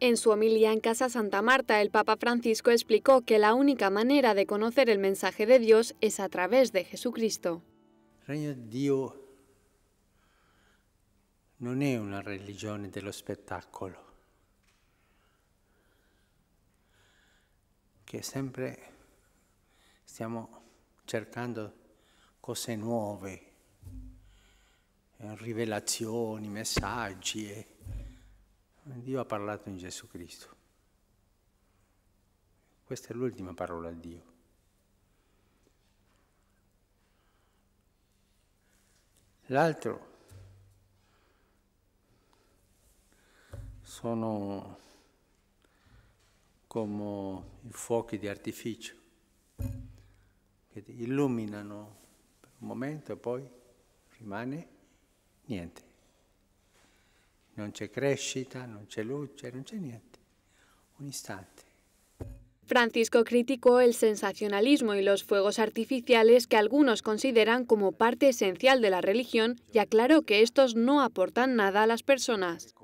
En su homilía en Casa Santa Marta, el Papa Francisco explicó que la única manera de conocer el mensaje de Dios es a través de Jesucristo. Reino de Dios no es una religión del espectáculo. que siempre estamos cercando cosas nuevas, revelaciones, mensajes. Dio ha parlato in Gesù Cristo. Questa è l'ultima parola a Dio. L'altro sono come i fuochi di artificio che illuminano per un momento e poi rimane niente. crescita, Un Francisco criticó el sensacionalismo y los fuegos artificiales que algunos consideran como parte esencial de la religión y aclaró que estos no aportan nada a las personas.